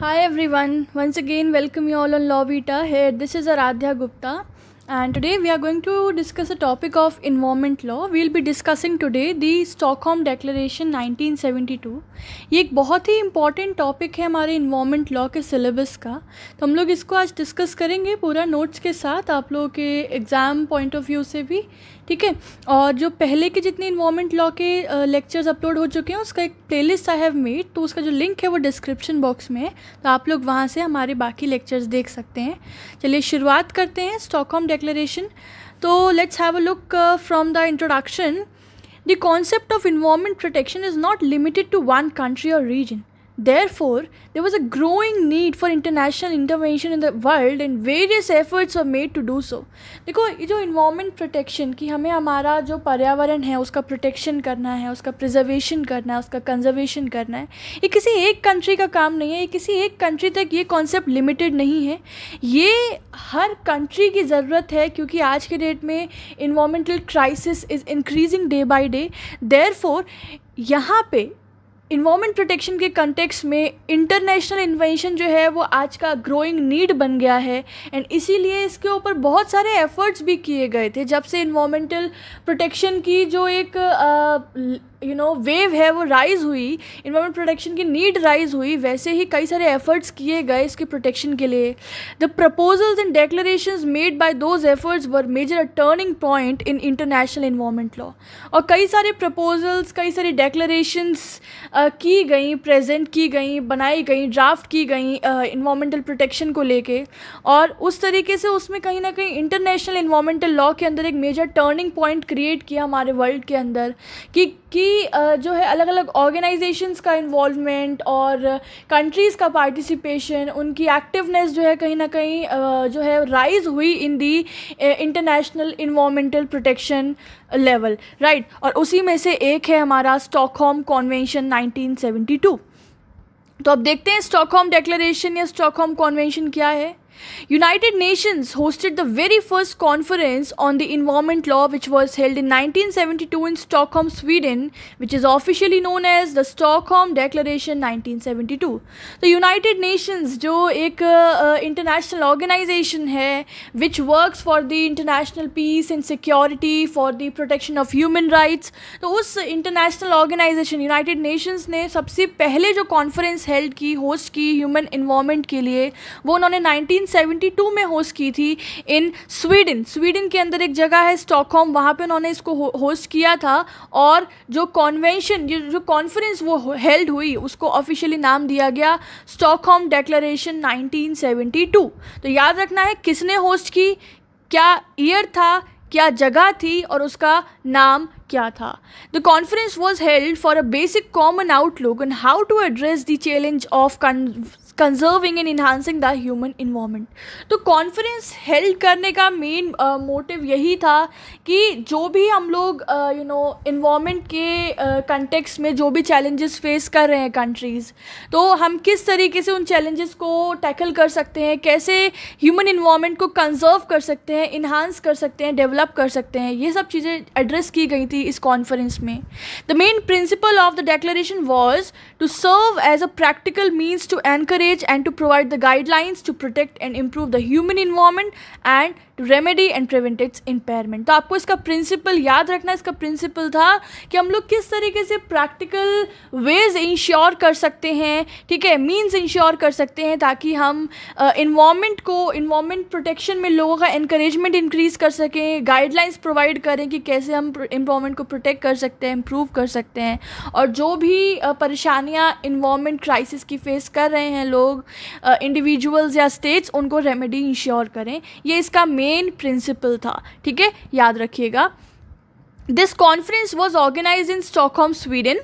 Hi everyone, once again welcome you all on Law Vita. Here, this is Aradhya Gupta, and today we are going to discuss a topic of environment law. We'll be discussing today the Stockholm Declaration 1972. ये एक बहुत ही important topic है हमारे environment law के syllabus का तो हम लोग इसको आज discuss करेंगे पूरा notes के साथ आप लोगों के exam point of view से भी ठीक है और जो पहले के जितने इन्वामेंट लॉ के लेक्चर्स अपलोड हो चुके हैं उसका एक प्लेलिस्ट आई हैव मेड तो उसका जो लिंक है वो डिस्क्रिप्शन बॉक्स में है तो आप लोग वहाँ से हमारे बाकी लेक्चर्स देख सकते हैं चलिए शुरुआत करते हैं स्टॉकहोम डेक्लेशन तो let's have a look from the introduction the concept of environment protection is not limited to one country और region Therefore, there was a growing need for international intervention in the world and various efforts were made to do so. देखो ये जो environment protection कि हमें हमारा जो पर्यावरण है उसका प्रोटेक्शन करना है उसका प्रिजर्वेशन करना है उसका कंजर्वेशन करना है ये किसी एक कंट्री का काम नहीं है ये किसी एक कंट्री तक ये कॉन्सेप्ट लिमिटेड नहीं है ये हर कंट्री की ज़रूरत है क्योंकि आज के डेट में environmental crisis is increasing day by day therefore यहाँ पे इन्वामेंट प्रोटेक्शन के कंटेक्स में इंटरनेशनल इन्वेंशन जो है वो आज का ग्रोइंग नीड बन गया है एंड इसीलिए इसके ऊपर बहुत सारे एफर्ट्स भी किए गए थे जब से इन्वामेंटल प्रोटेक्शन की जो एक आ, यू नो वेव है वो राइज़ हुई इन्वायरमेंट प्रोटेक्शन की नीड राइज़ हुई वैसे ही कई सारे एफर्ट्स किए गए इसके प्रोटेक्शन के लिए the proposals and declaration made by those efforts were major a turning point in international environment law और कई सारे प्रपोजल्स कई सारी डेक्लरेशंस की गई प्रेजेंट की गई बनाई गई ड्राफ्ट की गई इन्वामेंटल प्रोटेक्शन को लेके और उस तरीके से उसमें कहीं ना कहीं इंटरनेशनल इन्वामेंटल लॉ के अंदर एक मेजर टर्निंग पॉइंट क्रिएट किया हमारे वर्ल्ड के अंदर कि कि भी जो है अलग अलग ऑर्गेनाइजेशंस का इन्वॉल्वमेंट और कंट्रीज़ का पार्टिसिपेशन उनकी एक्टिवनेस जो है कहीं ना कहीं जो है राइज हुई in the international environmental protection level right और उसी में से एक है हमारा स्टॉकहोम कॉन्वेंशन 1972 तो अब देखते हैं स्टॉकहोम डेक्लेरेशन या स्टॉकहोम कॉन्वेंशन क्या है United Nations hosted the very first conference on the environment law, which was held in 1972 in Stockholm, Sweden, which is officially known as the Stockholm Declaration 1972. The United Nations is an uh, international organization hai, which works for the international peace and security, for the protection of human rights. The us international organization, United Nations, ne sabse pehle jo conference held human environment ke liye, wo 1972 1972 में host की थी इन Sweden Sweden के अंदर एक जगह है Stockholm वहाँ पे उन्होंने इसको होस्ट किया था और जो कॉन्वेंशन जो कॉन्फ्रेंस वो हेल्ड हुई उसको ऑफिशियली नाम दिया गया स्टॉकहोम डेक्लरेशन 1972 तो याद रखना है किसने होस्ट की क्या ईयर था क्या जगह थी और उसका नाम क्या था the conference was held for a basic common outlook and how to address the challenge of conserving and enhancing the human environment तो कॉन्फ्रेंस हेल्ड करने का मेन मोटिव uh, यही था कि जो भी हम लोग यू नो इन्वामेंट के कंटेक्स uh, में जो भी चैलेंजेस फेस कर रहे हैं कंट्रीज़ तो हम किस तरीके से उन चैलेंजेस को टैकल कर सकते हैं कैसे ह्यूमन इन्वामेंट को कंजर्व कर सकते हैं इन्हांस कर सकते हैं डेवलप कर सकते हैं ये सब चीज़ें एड्रेस की गई थी इस कॉन्फ्रेंस में the main principle of the declaration was to serve as a practical means to encourage and to provide the guidelines to protect and improve the human environment and remedy and prevent its impairment तो आपको इसका principal याद रखना इसका principal था कि हम लोग किस तरीके से प्रैक्टिकल वेज इंश्योर कर सकते हैं ठीक है मीन्स इंश्योर कर सकते हैं ताकि हम इन्वामेंट uh, को इन्वामेंट प्रोटेक्शन में लोगों का इंकरेजमेंट इंक्रीज कर सकें गाइडलाइंस प्रोवाइड करें कि कैसे हम इन्वामेंट को प्रोटेक्ट कर सकते हैं इम्प्रूव कर सकते हैं और जो भी uh, परेशानियाँ इन्वामेंट क्राइसिस की फेस कर रहे हैं लोग इंडिविजुअल्स uh, या स्टेट्स उनको रेमेडी इंश्योर करें ये इसका मेन मेन प्रिंसिपल था ठीक है याद रखिएगा this conference was organise in Stockholm Sweden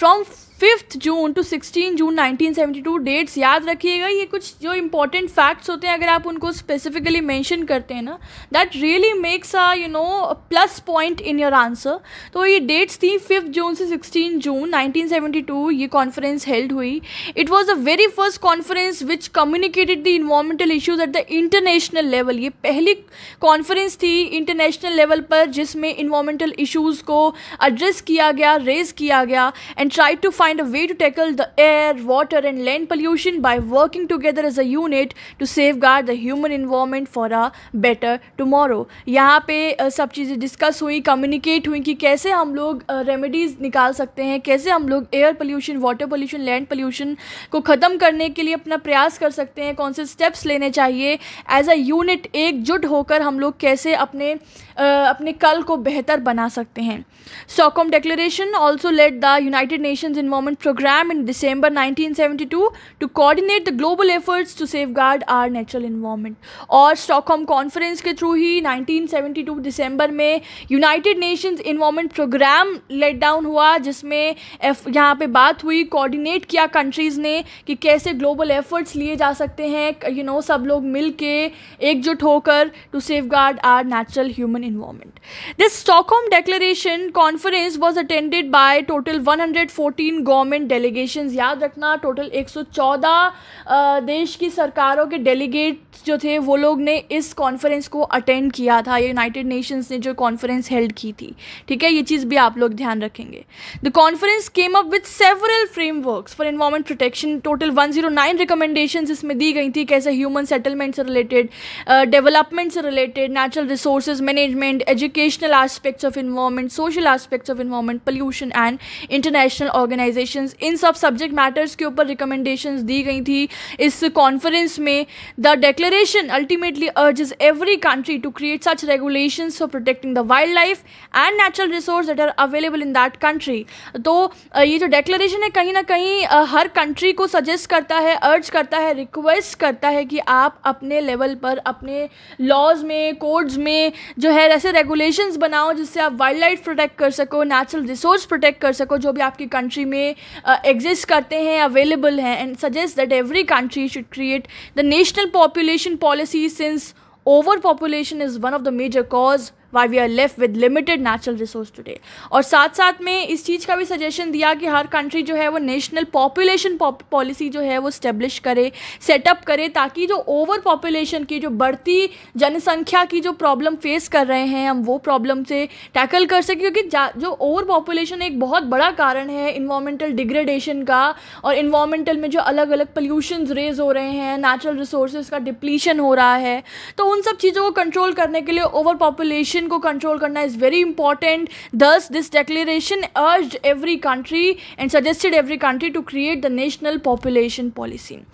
from fifth June to sixteen June 1972 dates याद रखिएगा ये कुछ जो इंपॉर्टेंट फैक्ट्स होते हैं अगर आप उनको स्पेसिफिकली मेंशन करते हैं ना that really makes a you know plus point in your answer तो ये डेट्स थी फिफ्थ जून से सिक्सटीन जून 1972 ये कॉन्फ्रेंस हेल्ड हुई it was a very first conference which communicated the environmental issues at the international level ये पहली conference थी international level पर जिसमें इन्वायरमेंटल इशूज़ को एड्रेस किया गया रेज किया गया and try to find find a way to tackle the air, water, and land pollution by working together as a unit to safeguard the human environment for a better tomorrow. यहाँ पे सब चीज़ें discuss हुई communicate हुई कि कैसे हम लोग रेमेडीज़ निकाल सकते हैं कैसे हम लोग air pollution water pollution land pollution को ख़त्म करने के लिए अपना प्रयास कर सकते हैं कौन से स्टेप्स लेने चाहिए एज अ यूनिट एकजुट होकर हम लोग कैसे अपने आ, अपने कल को बेहतर बना सकते हैं Stockholm declaration also laid the United Nations in Moment program in December 1972 to coordinate the global efforts to safeguard our natural environment और स्टॉकहोम कॉन्फ्रेंस के थ्रू ही 1972 दिसंबर में United Nations environment programme laid down हुआ जिसमें यहाँ पे बात हुई कोऑर्डिनेट किया कंट्रीज़ ने कि कैसे ग्लोबल एफर्ट्स लिए जा सकते हैं यू you नो know, सब लोग मिल के एकजुट होकर to safeguard our natural human environment this Stockholm declaration conference was attended by total 114 government delegation याद रखना टोटल 114 देश की सरकारों के डेलीगेट जो थे वो लोग ने इस कॉन्फ्रेंस को अटेंड किया था यूनाइटेड नेशंस ने जो कॉन्फ्रेंस हेल्ड की थी ठीक है ये चीज़ भी आप लोग ध्यान रखेंगे the conference came up with several framework for environment protection total 109 recommendation इसमें दी गई थी कैसे ह्यूमन सेटलमेंट से रिलेटेड डेवलपमेंट से related natural resource management educational aspects of environment social aspects of environment pollution and international organisation organisation इन सब subject matters के ऊपर रिकमेंडेशन दी गई थी इस कॉन्फ्रेंस में the declaration ultimately urges every country to create such regulation for protecting the wildlife and natural resource that are available in that country तो ये जो डेक्लेशन है कहीं ना कहीं हर कंट्री को सजेस्ट करता है अर्ज करता है रिक्वेस्ट करता है कि आप अपने लेवल पर अपने लॉज में कोड्स में जो है ऐसे रेगुलेशंस बनाओ जिससे आप वाइल्ड लाइफ प्रोटेक्ट कर सको नेचुरल रिसोर्स प्रोटेक्ट कर सको जो भी आपकी कंट्री में में एग्जिस्ट uh, करते हैं अवेलेबल हैं and suggest that every country should create the national population policy since overpopulation is one of the major cause why we are left with limited natural resource today और साथ साथ में इस चीज़ का भी सजेशन दिया कि हर कंट्री जो है वो नेशनल पॉपुलेशन पॉलिसी जो है वो स्टेब्लिश करे सेटअप करे ताकि जो ओवर पॉपुलेशन की जो बढ़ती जनसंख्या की जो प्रॉब्लम फेस कर रहे हैं हम वो प्रॉब्लम से टैकल कर सकें क्योंकि जो ओवर पॉपुलेशन एक बहुत बड़ा कारण है इन्वामेंटल डिग्रेडेशन का और इन्वामेंटल में जो अलग अलग पोल्यूशन रेज हो रहे हैं नेचुरल रिसोर्सेज का डिप्लीशन हो रहा है तो उन सब चीज़ों को कंट्रोल करने के लिए ओवर पॉपुलेशन inflation control करना is very important. Thus, this declaration urged every country and suggested every country to create the national population policy.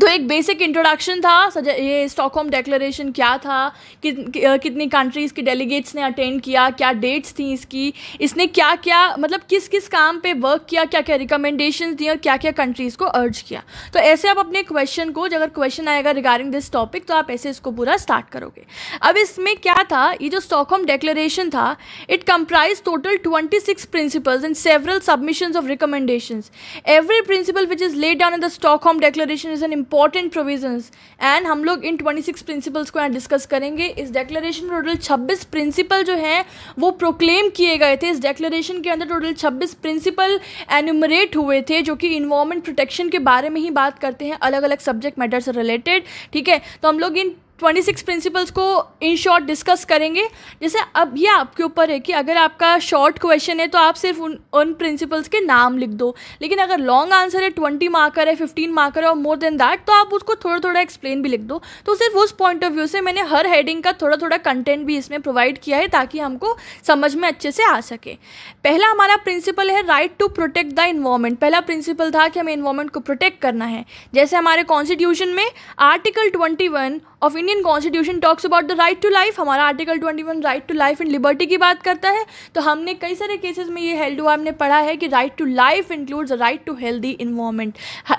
तो एक बेसिक इंट्रोडक्शन था ये स्टॉकहोम डेक्लेरेशन क्या था कि, कि, कितनी कंट्रीज़ के डेलीगेट्स ने अटेंड किया क्या डेट्स थी इसकी इसने क्या क्या मतलब किस किस काम पे वर्क किया क्या क्या रिकमेंडेशन दी और क्या क्या कंट्रीज़ को अर्ज किया तो ऐसे आप अपने क्वेश्चन को अगर क्वेश्चन आएगा रिगार्डिंग दिस टॉपिक तो आप ऐसे इसको पूरा स्टार्ट करोगे अब इसमें क्या था ये जो स्टॉकहोम डेक्लेरेशन था it comprise total twenty six principles and several submission of recommendation every principle which is laid down in the Stockholm declaration is an important provision and हम लोग इन 26 प्रिंसिपल्स को यहाँ डिस्कस करेंगे इस डेक्लेशन में total 26 principal जो हैं वो प्रोक्लेम किए गए थे इस डेक्लेशन के अंदर टोटल 26 प्रिंसिपल एनुमरेट हुए थे जो कि इन्वायरमेंट प्रोटेक्शन के बारे में ही बात करते हैं अलग अलग सब्जेक्ट मैटर से रिलेटेड ठीक है तो हम लोग इन ट्वेंटी सिक्स प्रिंसिपल्स को इन शॉर्ट डिस्कस करेंगे जैसे अब ये आपके ऊपर है कि अगर आपका शॉर्ट क्वेश्चन है तो आप सिर्फ उन उन प्रिंसिपल्स के नाम लिख दो लेकिन अगर लॉन्ग आंसर है ट्वेंटी मार्कर है फिफ्टीन मार्कर है और मोर देन दैट तो आप उसको थोड़ा थोड़ा एक्सप्लेन भी लिख दो तो सिर्फ उस पॉइंट ऑफ व्यू से मैंने हर हेडिंग का थोड़ा थोड़ा कंटेंट भी इसमें प्रोवाइड किया है ताकि हमको समझ में अच्छे से आ सके पहला हमारा प्रिंसिपल है right to protect the environment पहला प्रिंसिपल था कि हमें इन्वायरमेंट को प्रोटेक्ट करना है जैसे हमारे कॉन्स्टिट्यूशन में article twenty one of Indian constitution talks about the right to life हमारा article twenty one right to life and liberty की बात करता है तो हमने कई सारे केसेस में ये हेल्ड हुआ हमने पढ़ा है कि right to life includes right to healthy environment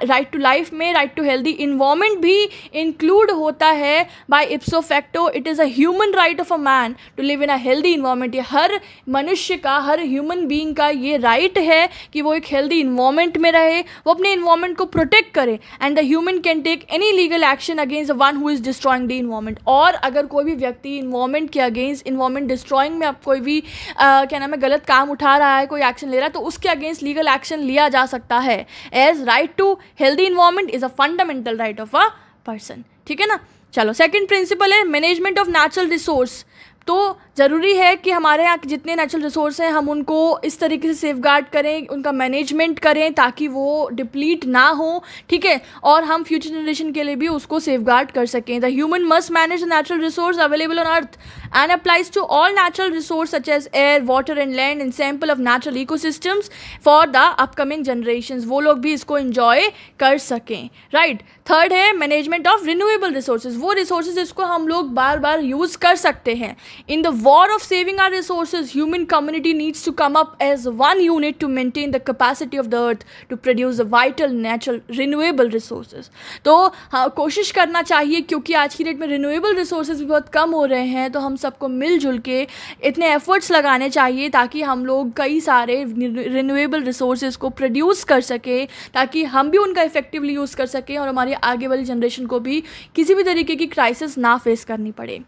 right to life में राइट टू हेल्दी इन्वॉर्मेंट भी इंक्लूड होता है by ipso facto it is a human right of a man to live in a healthy environment ये हर मनुष्य का हर human being का ये राइट है कि वो एक हेल्दी इन्वामेंट में रहे वो अपने इन्वॉर्मेंट को प्रोटेक्ट करे and the human can take any legal action against one who is destroying रही इन्वॉर्मेंट और अगर कोई भी व्यक्ति इन्वॉर्मेंट के अगेंस्ट इन्वॉर्मेंट डिस्ट्रॉइंग में आप कोई भी क्या नाम है गलत काम उठा रहा है कोई एक्शन ले रहा है तो उसके अगेंस्ट लीगल एक्शन लिया जा सकता है as right to healthy environment is a fundamental right of a person ठीक है ना चलो सेकेंड प्रिंसिपल है मैनेजमेंट ऑफ नेचुरल रिसोर्स तो ज़रूरी है कि हमारे यहाँ के जितने नेचुरल रिसोर्स हैं हम उनको इस तरीके से सेफ करें उनका मैनेजमेंट करें ताकि वो डिप्लीट ना हो ठीक है और हम फ्यूचर जनरेशन के लिए भी उसको सेफ कर सकें the human must manage the natural resource available on earth and applies to all natural resource such as air water and land and sample of natural ecosystems for the upcoming generation वो लोग भी इसको enjoy कर सकें right right. Third है management of renewable resources वो resources इसको हम लोग बार बार यूज़ कर सकते हैं in the war of saving our resources, human community needs to come up as one unit to maintain the capacity of the earth to produce vital natural renewable resources. तो हाँ कोशिश करना चाहिए क्योंकि आज की डेट में रिन्यूएबल रिसोर्सेज भी बहुत कम हो रहे हैं तो हम सबको मिलजुल के इतने एफर्ट्स लगाने चाहिए ताकि हम लोग कई सारे रिन्यूएबल रिसोर्सेज को प्रोड्यूस कर सके ताकि हम भी उनका इफेक्टिवली यूज़ कर सकें और हमारी आगे वाली जनरेशन को भी किसी भी तरीके की क्राइसिस ना फेस करनी पड़े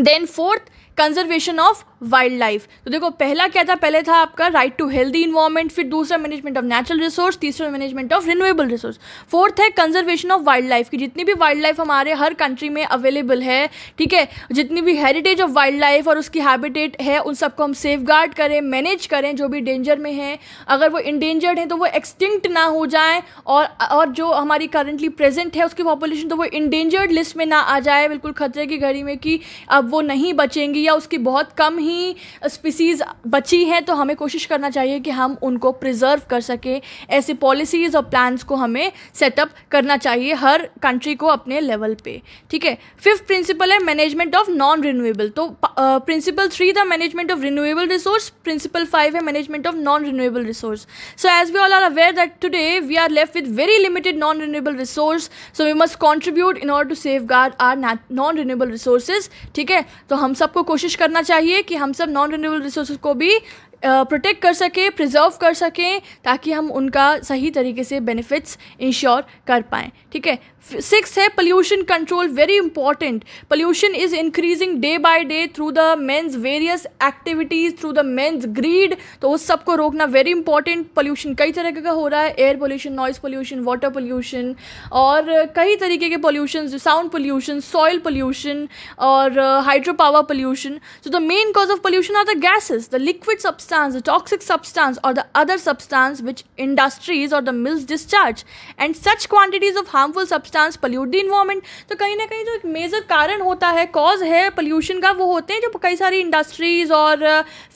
then fourth conservation of wildlife तो देखो पहला क्या था पहले था आपका राइट टू हेल्दी इन्वायरमेंट फिर दूसरा मैनेजमेंट ऑफ नेचुरल रिसोर्स तीसरा management of renewable resource fourth है कंजर्वेशन ऑफ वाइल्ड लाइफ की जितनी भी वाइल्ड लाइफ हमारे हर कंट्री में अवेलेबल है ठीक है जितनी भी हेरिटेज ऑफ वाइल्ड लाइफ और उसकी हैबिटेट है उन सबको हम सेफ करें मैनेज करें जो भी डेंजर में है अगर वो इंडेंजर्ड है तो वो एक्सटिंक्ट ना हो जाए और और जो हमारी करंटली प्रेजेंट है उसकी पॉपुलेशन तो वो इंडेंजर्ड लिस्ट में ना आ जाए बिल्कुल खतरे की घड़ी में कि अब वो नहीं बचेंगी या उसकी बहुत कम ही स्पीसीज़ बची हैं तो हमें कोशिश करना चाहिए कि हम उनको प्रिजर्व कर सकें ऐसे पॉलिसीज़ और प्लान्स को हमें सेटअप करना चाहिए हर कंट्री को अपने लेवल पे ठीक है फिफ्थ प्रिंसिपल है मैनेजमेंट ऑफ नॉन रिन्यूएबल तो principle three the management of renewable resource principle five है management of non renewable resource so as we all are aware that today we are left with very limited non renewable resource so we must contribute in order to safeguard our non renewable resources ठीक है तो हम सबको कोशिश करना चाहिए कि हम सब नॉन रिन्यूएबल रिसोर्स को भी प्रोटेक्ट कर सकें प्रिजर्व कर सकें ताकि हम उनका सही तरीके से बेनिफिट्स इंश्योर कर पाएँ ठीक है सिक्स है pollution control very important pollution is increasing day by day through the man's various activities through the man's greed तो उस सबको रोकना वेरी इंपॉर्टेंट पोल्यूशन कई तरह का हो रहा है air pollution noise pollution water pollution और कई तरीके के pollution sound pollution soil pollution और hydro power pollution so the main cause of pollution are the gases the liquid substance the toxic substance और the other substance which industries और the mills discharge and such quantities of harmful substance plants pollute the environment तो कहीं ना कहीं जो एक major कारण होता है कॉज है पोल्यूशन का वो होते हैं जो कई सारी इंडस्ट्रीज़ और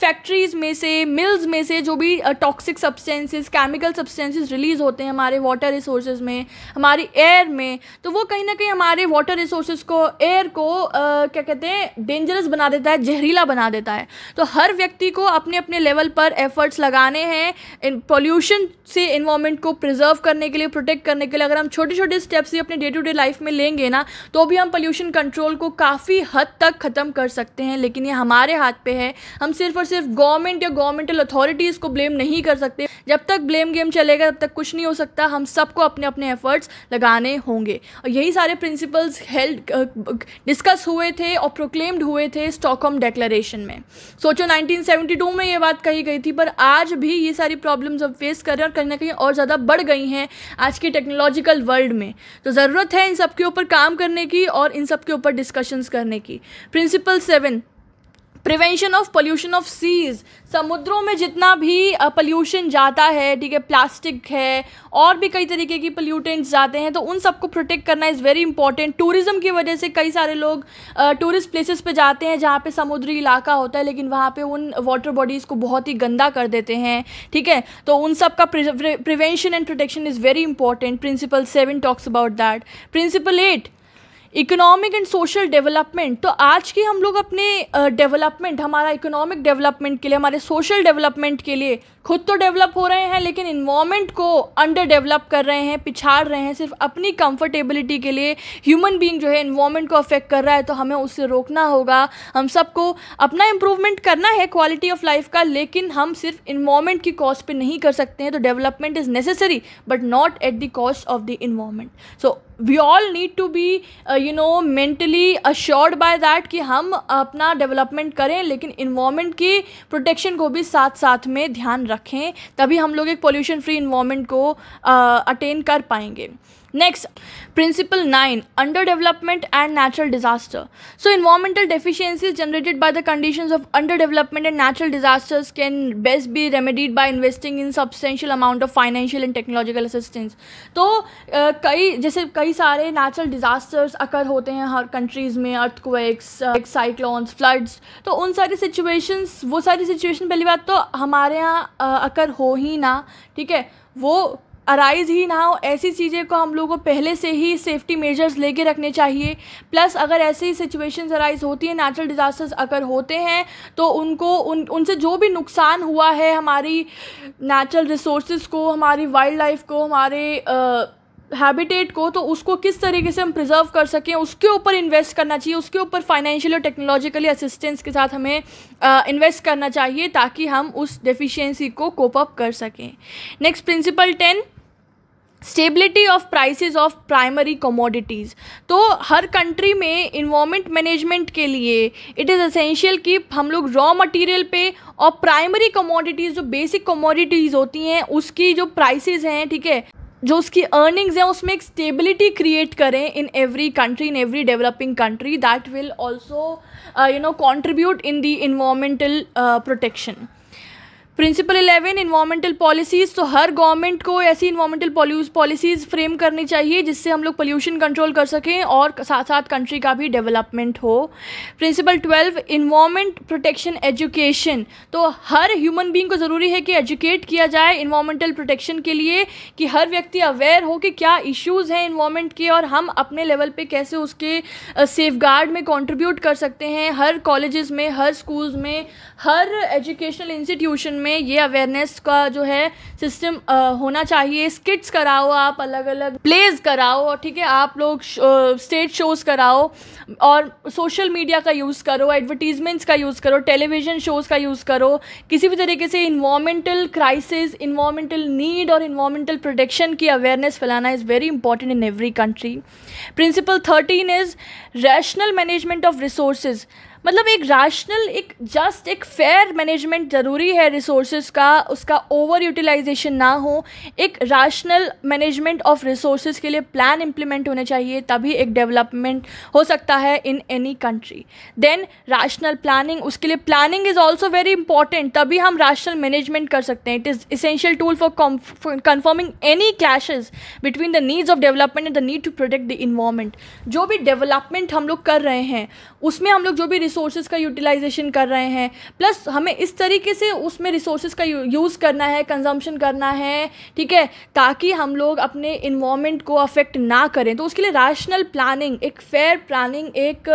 फैक्ट्रीज़ uh, में से मिल्स में से जो भी toxic substances chemical substances release होते हैं हमारे वाटर रिसोर्सेज में हमारी एयर में तो वो कहीं ना कहीं हमारे वाटर रिसोर्सेज को एयर को आ, uh, क्या कहते हैं डेंजरस बना देता है जहरीला बना देता है तो हर व्यक्ति को अपने अपने लेवल पर एफर्ट्स लगाने हैं पोल्यूशन से इन्वायरमेंट को प्रिजर्व करने के लिए प्रोटेक्ट करने के लिए अगर हम छोटे छोटे स्टेप्स या अपने डे टू डे लाइफ में लेंगे ना तो भी हम पोल्यूशन कंट्रोल को काफ़ी हद तक ख़त्म कर सकते हैं लेकिन ये हमारे हाथ पे है हम सिर्फ और सिर्फ गवर्नमेंट या गवर्नमेंटल अथॉरिटीज़ को ब्लेम नहीं कर सकते जब तक ब्लेम गेम चलेगा तब तक कुछ नहीं हो सकता हम सबको अपने अपने एफर्ट्स लगाने होंगे और यही सारे प्रिंसिपल्स हेल्ड डिस्कस हुए थे और प्रोक्लेम्ड हुए थे स्टॉकहोम डेक्लरेशन में सोचो 1972 में ये बात कही गई थी पर आज भी ये सारी प्रॉब्लम्स अब फेस कर रहे हैं और कहीं ना कहीं और ज़्यादा बढ़ गई हैं आज के टेक्नोलॉजिकल वर्ल्ड में तो ज़रूरत है इन सब के ऊपर काम करने की और इन सब के ऊपर डिस्कशंस करने की principle seven prevention of pollution of seas समुद्रों में जितना भी पोल्यूशन जाता है ठीक है प्लास्टिक है और भी कई तरीके की पोल्यूटेंट्स जाते हैं तो उन सबको प्रोटेक्ट करना इज़ वेरी इंपॉर्टेंट टूरिज़्म की वजह से कई सारे लोग टूरिस्ट प्लेसेस पे जाते हैं जहाँ पे समुद्री इलाका होता है लेकिन वहाँ पे उन वाटर बॉडीज़ को बहुत ही गंदा कर देते हैं ठीक है तो उन सब का prevention and protection is very important principle seven talks about that principle at economic and social development तो आज की हम लोग अपने डेवलपमेंट uh, हमारा इकोनॉमिक डेवलपमेंट के लिए हमारे सोशल डेवलपमेंट के लिए खुद तो डेवलप हो रहे हैं लेकिन इन्वामेंट को अंडर डेवलप कर रहे हैं पिछाड़ रहे हैं सिर्फ अपनी कंफर्टेबिलिटी के लिए ह्यूमन बीइंग जो है इन्वामेंट को अफेक्ट कर रहा है तो हमें उससे रोकना होगा हम सबको अपना इम्प्रूवमेंट करना है क्वालिटी ऑफ लाइफ का लेकिन हम सिर्फ इन्वामेंट की कॉस्ट पर नहीं कर सकते हैं तो development is necessary but not at the cost of the environment so we all need to be you know mentally assured by that कि हम अपना डेवलपमेंट करें लेकिन इन्वायमेंट की प्रोटेक्शन को भी साथ साथ में ध्यान रखें रखें तभी हम लोग एक पोल्यूशन फ्री इन्वामेंट को अटेन कर पाएंगे next principle nine under development and natural disaster so environmental deficiencies generated by the condition of under development and natural disasters can best be remedied by investing in substantial amount of financial and technological assistance तो कई जैसे कई सारे natural disasters occur होते हैं हर countries में earthquakes cyclones floods तो उन सारी सिचुएशंस वो सारी सिचुएशन पहली बात तो हमारे यहाँ अकर हो ही ना ठीक है वो अराइज ही ना हो ऐसी चीज़ें को हम लोगों को पहले से ही सेफ्टी मेजर्स लेके रखने चाहिए प्लस अगर ऐसे ही सिचुएशंस अराइज होती हैं नेचुरल डिज़ास्टर्स अगर होते हैं तो उनको उन उनसे जो भी नुकसान हुआ है हमारी नेचुरल रिसोर्स को हमारी वाइल्ड लाइफ को हमारे आ, हैबिटेट को तो उसको किस तरीके से हम प्रिजर्व कर सकें उसके ऊपर इन्वेस्ट करना चाहिए उसके ऊपर फाइनेंशियल और टेक्नोलॉजिकली असिस्टेंस के साथ हमें इन्वेस्ट करना चाहिए ताकि हम उस डेफिशिएंसी को कोप अप कर सकें next principle ten stability of prices of primary commodities तो हर कंट्री में इन्वामेंट मैनेजमेंट के लिए इट इज़ असेंशियल कि हम लोग रॉ मटेरियल पे और प्राइमरी कमोडिटीज़ जो बेसिक कमोडिटीज़ होती हैं उसकी जो प्राइसेस हैं ठीक है जो उसकी अर्निंग्स हैं उसमें एक स्टेबिलिटी क्रिएट करें in every country in every developing country that will also you know contribute in the environmental protection principle eleven environmental policies तो हर गवर्नमेंट को ऐसी इन्वामेंटल पॉलिसीज़ फ्रेम करनी चाहिए जिससे हम लोग पोल्यूशन कंट्रोल कर सकें और साथ साथ कंट्री का भी डेवलपमेंट हो principle twelve environment protection education तो हर ह्यूमन बींग को ज़रूरी है कि एजुकेट किया जाए इन्वामेंटल प्रोटेक्शन के लिए कि हर व्यक्ति अवेयर हो कि क्या इश्यूज़ हैं इन्वामेंट के और हम अपने लेवल पर कैसे उसके सेफ गार्ड में कॉन्ट्रीब्यूट कर सकते हैं हर कॉलेज़ में हर स्कूल्स में हर एजुकेशनल इंस्टीट्यूशन में में ये अवेयरनेस का जो है सिस्टम uh, होना चाहिए स्किट्स कराओ आप अलग अलग प्लेज कराओ ठीक है आप लोग स्टेज शोज़ uh, कराओ और सोशल मीडिया का यूज़ करो एडवर्टीज़मेंट्स का यूज़ करो टेलीविज़न शोज़ का यूज़ करो किसी भी तरीके से इन्वामेंटल क्राइसिस इन्वामेंटल नीड और इन्वामेंटल प्रोटेक्शन की अवेयरनेस फैलाना is very important in every country principle thirteen is rational management of resources मतलब एक राशनल एक जस्ट एक फेयर मैनेजमेंट ज़रूरी है रिसोर्स का उसका ओवर यूटिलाइजेशन ना हो एक राशनल मैनेजमेंट ऑफ रिसोर्स के लिए प्लान इम्प्लीमेंट होने चाहिए तभी एक डेवलपमेंट हो सकता है in any country then rational planning उसके लिए planning is also very important तभी हम राशनल मैनेजमेंट कर सकते हैं it is essential tool for confirming any clashes between the needs of development and the need to protect the environment जो भी development हम लोग कर रहे हैं उसमें हम लोग जो भी रिसोर्सेज का यूटिलाइजेशन कर रहे हैं प्लस हमें इस तरीके से उसमें रिसोर्सेज का यूज़ करना है कंजम्पशन करना है ठीक है ताकि हम लोग अपने इन्वामेंट को अफेक्ट ना करें तो उसके लिए रैशनल प्लानिंग एक फेयर प्लानिंग एक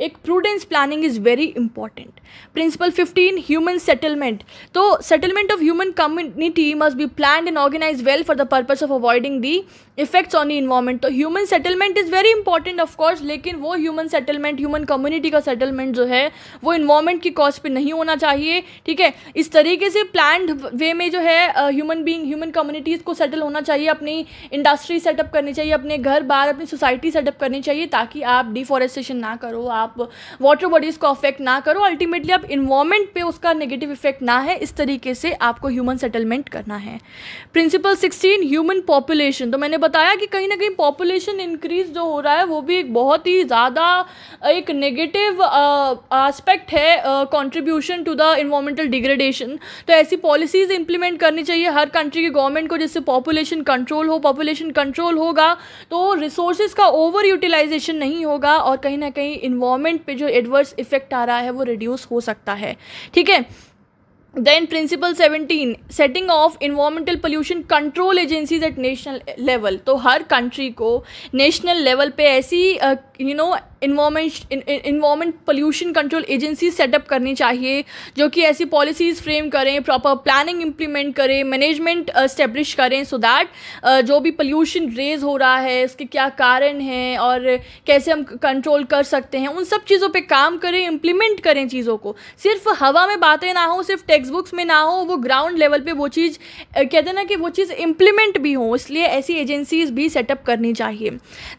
एक prudence planning is very important principle fifteen human settlement तो settlement of human community must be plan and organise well for the purpose of avoiding the effects on the environment तो human settlement is very important of course लेकिन वो human settlement human community का settlement जो है वो environment की cause पे नहीं होना चाहिए ठीक है इस तरीके से प्लान वे में जो है ह्यूमन बींग ह्यूमन कम्युनिटीज़ को सेटल होना चाहिए अपनी इंडस्ट्री सेटअप करनी चाहिए अपने घर बार अपनी सोसाइटी सेटअप करनी चाहिए ताकि आप डिफॉरेस्टेशन ना करो आप वाटर बॉडीज़ को अफेक्ट ना करो अल्टीमेटली आप इन्वायरमेंट पर उसका नेगेटिव इफेक्ट ना है इस तरीके से आपको ह्यूमन सेटलमेंट करना है प्रिंसिपल सिक्सटीन ह्यूमन पॉपुलेशन तो मैंने बताया कि कहीं ना कहीं पॉपुलेशन इंक्रीज जो हो रहा है वो भी एक बहुत ही ज़्यादा एक नेगेटिव आस्पेक्ट है contribution to the environmental degradation तो ऐसी पॉलिसीज़ इंप्लीमेंट करनी चाहिए हर कंट्री की गवर्नमेंट को जिससे पॉपुलेशन कंट्रोल हो पॉपुलेशन कंट्रोल होगा तो रिसोर्सेज का ओवर यूटिलाइजेशन नहीं होगा और कहीं ना कहीं इन्वामेंट पे जो एडवर्स इफेक्ट आ रहा है वो रिड्यूस हो सकता है ठीक है then principle 17 setting of environmental pollution control agencies at national level तो हर country को national level पे ऐसी you know environment environment pollution control agency setup करनी चाहिए जो कि ऐसी पॉलिसीज़ फ्रेम करें प्रॉपर प्लानिंग इम्प्लीमेंट करें मैनेजमेंट इस्टेब्लिश करें सो so दैट uh, जो भी पोल्यूशन रेज हो रहा है इसके क्या कारण हैं और कैसे हम कंट्रोल कर सकते हैं उन सब चीज़ों पर काम करें इम्प्लीमेंट करें चीज़ों को सिर्फ हवा में बातें ना हो सिर्फ टेक्स्ट बुक्स में ना हो वो ग्राउंड लेवल पर वो चीज़ कहते हैं ना कि वो चीज़ इम्प्लीमेंट भी हो इसलिए ऐसी एजेंसीज़ भी सेटअप करनी चाहिए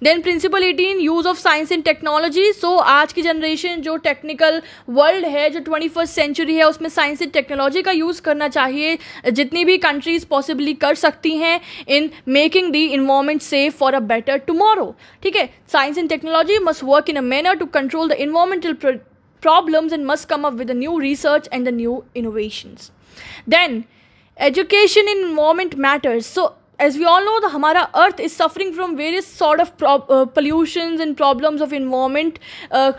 then principle eighteen use of science and technology technology so आज की जनरेशन जो टेक्निकल वर्ल्ड है जो ट्वेंटी फर्स्ट सेंचुरी है उसमें साइंस एंड टेक्नोलॉजी का यूज़ करना चाहिए जितनी भी कंट्रीज पॉसिबली कर सकती हैं in making the environment safe for a better tomorrow ठीक है science and technology must work in a manner to control the environmental problems and must come up with a new research and the new innovations. Then, education in environment matters. As we all know the हमारा earth is suffering from various sort of pollution and problems of environment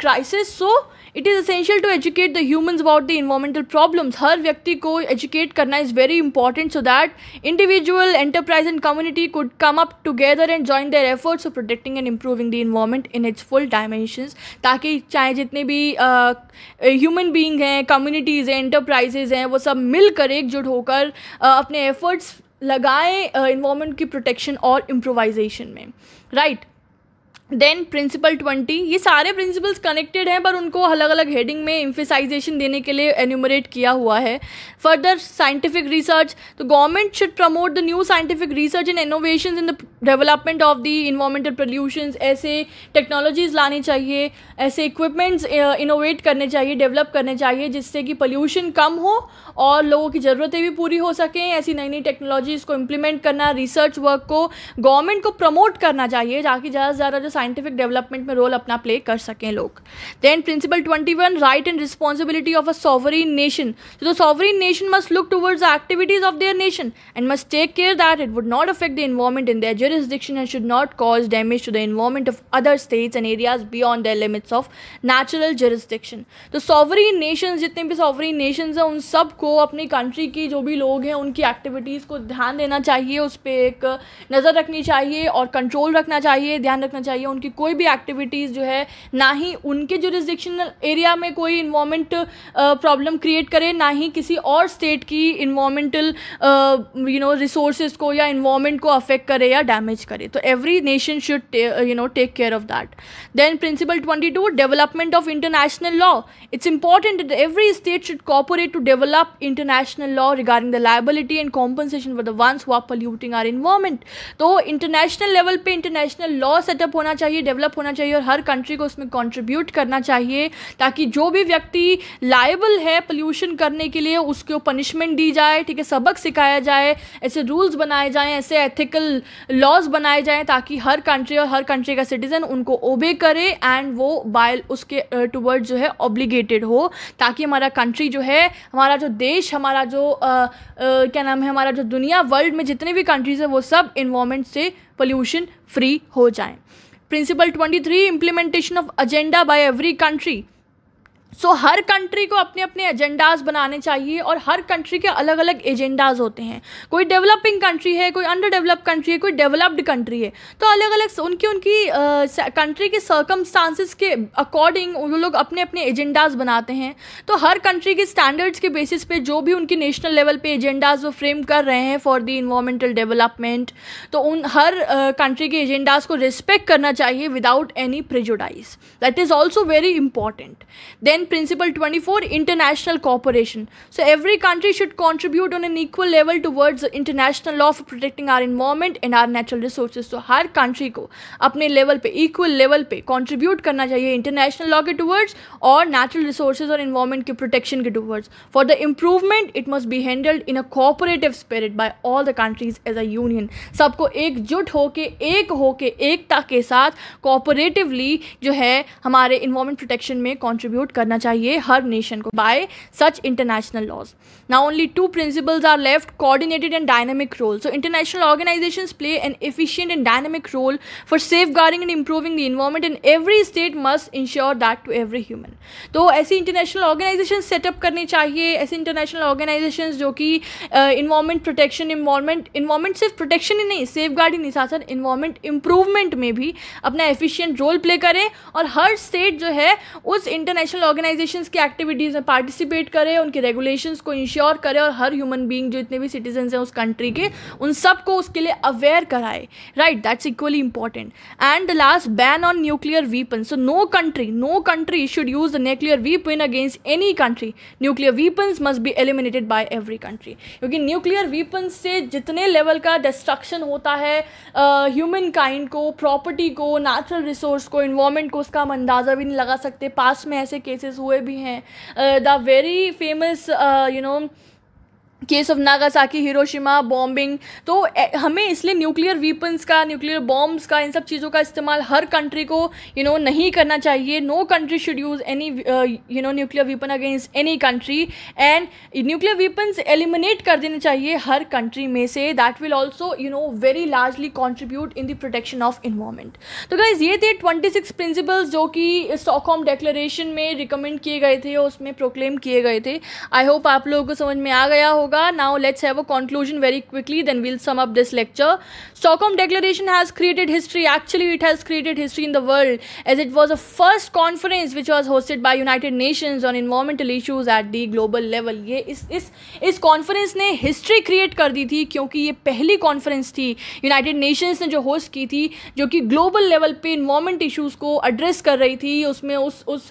crisis so it is essential to educate the humans about the environmental problems हर व्यक्ति को educate करना is very important so that individual enterprise and community could come up together and join their efforts of protecting and improving the environment in its full dimensions ताकि चाहे जितने भी human being हैं communities हैं enterprises हैं वो सब मिलकर एकजुट होकर अपने एफर्ट्स लगाएं इन्वामेंट uh, की प्रोटेक्शन और इम्प्रोवाइजेशन में right right? Then principle twenty ये सारे प्रिंसिपल्स कनेक्टेड हैं पर उनको अलग अलग हेडिंग में इम्फिसाइजेशन देने के लिए एन्यूमरेट किया हुआ है फर्दर साइंटिफिक रिसर्च तो government should promote the new scientific research and innovation in the development of the environmental pollution ऐसे टेक्नोलॉजीज लानी चाहिए ऐसे इक्विपमेंट्स इनोवेट करने चाहिए डेवलप करने चाहिए जिससे कि पोल्यूशन कम हो और लोगों की ज़रूरतें भी पूरी हो सकें ऐसी नई नई टेक्नोलॉजीज़ को इम्प्लीमेंट करना रिसर्च वर्क को गवर्नमेंट को प्रमोट करना चाहिए ताकि ज़्यादा से ज़्यादा जो साइंटिफिक डेवलपमेंट में रोल अपना प्ले कर सकें लोग then principle twenty one right and responsibility of a sovereign nation so the sovereign nation must look towards activities of their nation and must take care that it would not affect the environment in their should not cause damage to the to of other states and states and the limits of limits of natural jurisdiction. तो सॉवरीन nation जितने भी सॉवरीन nation हैं उन सब को अपनी country की जो भी लोग हैं उनकी एक्टिविटीज को ध्यान देना चाहिए उस पर एक नज़र रखनी चाहिए और कंट्रोल रखना चाहिए ध्यान रखना चाहिए है उनकी कोई भी एक्टिविटीज़ जो है ना ही उनके जुरिस्डिक्शनल एरिया में कोई इन्वामेंट प्रॉब्लम क्रिएट करे ना ही किसी और स्टेट की इन्वामेंटल यू नो रिसोर्स को या इन्वामेंट को अफेक्ट करे या डैमेज करे तो every nation should you know take care of that then principle twenty two development of international law it's important that every state should cooperate to develop international law regarding the liability and compensation for the ones who are polluting our तो international level पे international law setup होना चाहिए develop होना चाहिए और हर country को उसमें contribute करना चाहिए ताकि जो भी व्यक्ति लाइबल है पोल्यूशन करने के लिए उसको पनिशमेंट दी जाए ठीक है सबक सिखाया जाए ऐसे रूल्स बनाए जाएँ ऐसे एथिकल लॉज बनाए जाएँ ताकि हर कंट्री और हर कंट्री का सिटीज़न उनको ओबे करे एंड वो बाय उसके टूवर्ड जो है ऑब्लीगेटेड हो ताकि हमारा कंट्री जो है हमारा जो देश हमारा जो क्या नाम है हमारा जो दुनिया वर्ल्ड में जितने भी कंट्रीज़ है वो सब इन्वामेंट से पोल्यूशन फ्री हो जाएं Principle 23 Implementation of Agenda by Every Country. So so, हर कंट्री को अपने अपने एजेंडाज बनाने चाहिए और हर कंट्री के अलग अलग एजेंडाज होते हैं कोई डेवलपिंग कंट्री है कोई अंडर डेवलप कंट्री है कोई डेवलप्ड कंट्री है तो अलग अलग उनकी उनकी कंट्री के सर्कमस्टांसिस के अकॉर्डिंग वो लोग अपने अपने एजेंडाज बनाते हैं तो हर कंट्री के स्टैंडर्ड्स के बेसिस पे जो भी उनकी नेशनल लेवल पे एजेंडाज वो फ्रेम कर रहे हैं फॉर दी इन्वामेंटल डेवलपमेंट तो उन हर कंट्री के एजेंडाज को रिस्पेक्ट करना चाहिए without any prejudice that is also very important then UN Principle 24 International Cooperation. So every country should contribute on an equal level towards the international law for protecting our environment and our natural resources. So हर country को अपने level पे equal level पे contribute करना चाहिए international law के towards और natural resources और environment के protection के towards. For the improvement it must be handled in a cooperative spirit by all the countries as a union. सबको एकजुट होके एक होके एकता के साथ cooperatively जो है हमारे environment protection में contribute करना करना चाहिए हर नेशन को बाय सच इंटरनेशनल लॉज ना only two principles are left coordinated and dynamic role so international organization play an efficient and dynamic role for safeguarding and improving the environment and every state must ensure that to every human तो ऐसी international organisation setup करनी चाहिए ऐसे international organization जो कि environment protection environment environment सिर्फ protection ही नहीं सेफ गार्ड ही नहीं साथ साथ इन्वायरमेंट इम्प्रूवमेंट में भी अपना एफिशियंट रोल प्ले करें और हर स्टेट जो है उस इंटरनेशनल ऑर्गेनाइजेशन की एक्टिविटीज़ में पार्टिसिपेट करे उनके रेगुलेशन को इंश्योर करे और हर ह्यूमन बींग जो जितने भी सिटीजन हैं उस कंट्री के उन सबको उसके लिए अवेयर कराए right that's equally important and the last ban on nuclear weapon so no country no country should use the nuclear weapon against any country nuclear weapons must be eliminated by every country क्योंकि nuclear weapon से जितने level का destruction होता है human uh, kind को property को natural resource को environment को उसका हम अंदाज़ा भी नहीं लगा सकते पास में ऐसे केसेस केसेस हुए भी हैं the very famous you know case of Nagasaki Hiroshima bombing तो हमें इसलिए न्यूक्लियर वीपन्स का न्यूक्लियर बॉम्ब्स का इन सब चीज़ों का इस्तेमाल हर कंट्री को यू you नो know, नहीं करना चाहिए no country should use any you know nuclear weapon against any country and nuclear weapons eliminate कर देने चाहिए हर कंट्री में से that will also you know very largely contribute in the protection of environment तो गाइज ये थे twenty six principles जो कि स्टॉकहोम डेक्लेरेशन में रिकमेंड किए गए थे और उसमें प्रोक्लेम किए गए थे आई होप आप लोगों को समझ में आ गया हो होगा now let's have a conclusion very quickly then we'll sum up this lecture Stockholm declaration has created history actually it has created history in the world as it was a first conference which was hosted by United Nations on environmental issues at the global level ये इस इस इस conference ने history create कर दी थी क्योंकि ये पहली कॉन्फ्रेंस थी यूनाइटेड नेशंस ने जो होस्ट की थी जो कि ग्लोबल लेवल पे इन्वायरमेंट इशूज़ को एड्रेस कर रही थी उसमें उस उस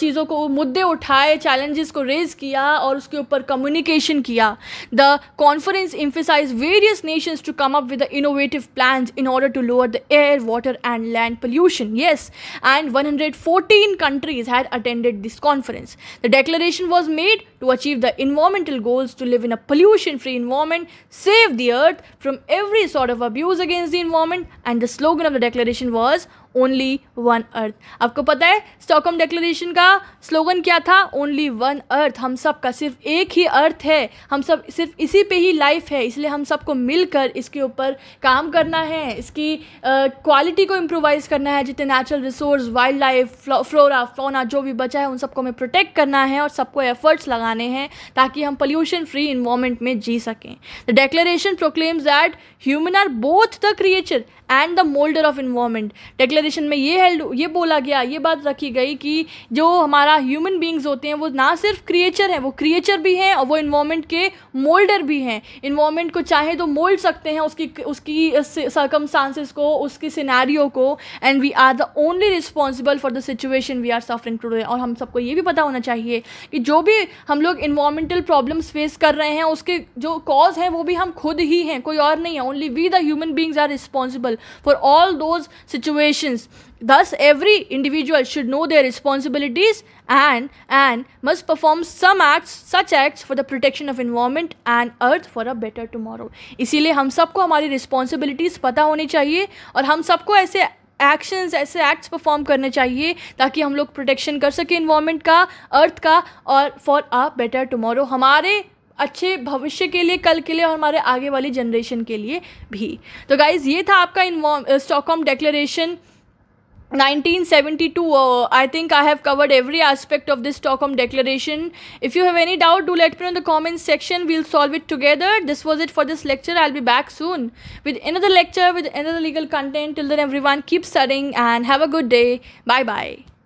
चीज़ों को मुद्दे उठाए चैलेंजेस को रेज किया और उसके ऊपर कम्युनिकेशन किया The conference emphasized various nations to come up with the innovative plans in order to lower the air, water, and land pollution. Yes, and 114 countries had attended this conference. The declaration was made to achieve the environmental goals to live in a pollution free environment, save the earth from every sort of abuse against the environment, and the slogan of the declaration was only one earth आपको पता है Stockholm declaration का slogan क्या था only one अर्थ हम सब का सिर्फ एक ही अर्थ है हम सब सिर्फ इसी पे ही लाइफ है इसलिए हम सबको मिलकर इसके ऊपर काम करना है इसकी क्वालिटी को इम्प्रोवाइज करना है जितने natural resource wildlife flora fauna जो भी बचा है उन सबको हमें प्रोटेक्ट करना है और सबको एफर्ट्स लगाने हैं ताकि हम पोल्यूशन फ्री इन्वामेंट में जी सकें the declaration proclaims that human are both the creature and the moulder of environment declaration में ये हेल्ड ये बोला गया ये बात रखी गई कि जो हमारा ह्यूमन बींग्स होते हैं वो ना सिर्फ क्रिएचर हैं वो क्रिएचर भी हैं और वो इन्वायरमेंट के मोल्डर भी हैं इन्वायरमेंट को चाहे तो मोल्ड सकते हैं उसकी उसकी सरकम को उसकी सिनेरियो को and we are the only responsible for the situation we are suffering today और हम सबको ये भी पता होना चाहिए कि जो भी हम लोग इन्वायरमेंटल प्रॉब्लम्स फेस कर रहे हैं उसके जो कॉज हैं वो भी हम खुद ही हैं कोई और नहीं है only we the human beings are responsible for all those situations. Thus, every individual should know their responsibilities and, and must perform some acts, such acts for the protection of environment and earth for a better tomorrow. इसीलिए हम सबको हमारी responsibilities पता होनी चाहिए और हम सबको ऐसे एक्शंस ऐसे एक्ट्स परफॉर्म करने चाहिए ताकि हम लोग प्रोटेक्शन कर सकें इन्वामेंट का अर्थ का और फॉर आ बेटर टुमारो हमारे अच्छे भविष्य के लिए कल के लिए और हमारे आगे वाली जनरेशन के लिए भी तो गाइज़ ये था आपका Stockholm declaration 1972 uh, i think i have covered every aspect of this stockholm declaration if you have any doubt do let me know in the comments section we'll solve it together this was it for this lecture i'll be back soon with another lecture with another legal content till then everyone keep studying and have a good day bye bye